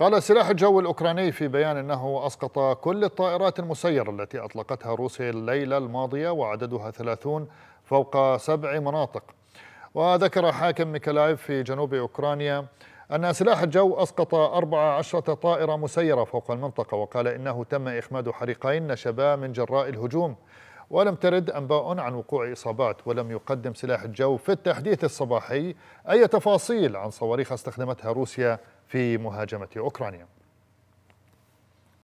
قال السلاح الجو الأوكراني في بيان أنه أسقط كل الطائرات المسيرة التي أطلقتها روسيا الليلة الماضية وعددها 30 فوق سبع مناطق وذكر حاكم ميكلايف في جنوب أوكرانيا أن سلاح الجو أسقط 14 طائرة مسيرة فوق المنطقة وقال إنه تم إخماد حريقين نشبا من جراء الهجوم ولم ترد أنباء عن وقوع إصابات ولم يقدم سلاح الجو في التحديث الصباحي أي تفاصيل عن صواريخ استخدمتها روسيا في مهاجمة أوكرانيا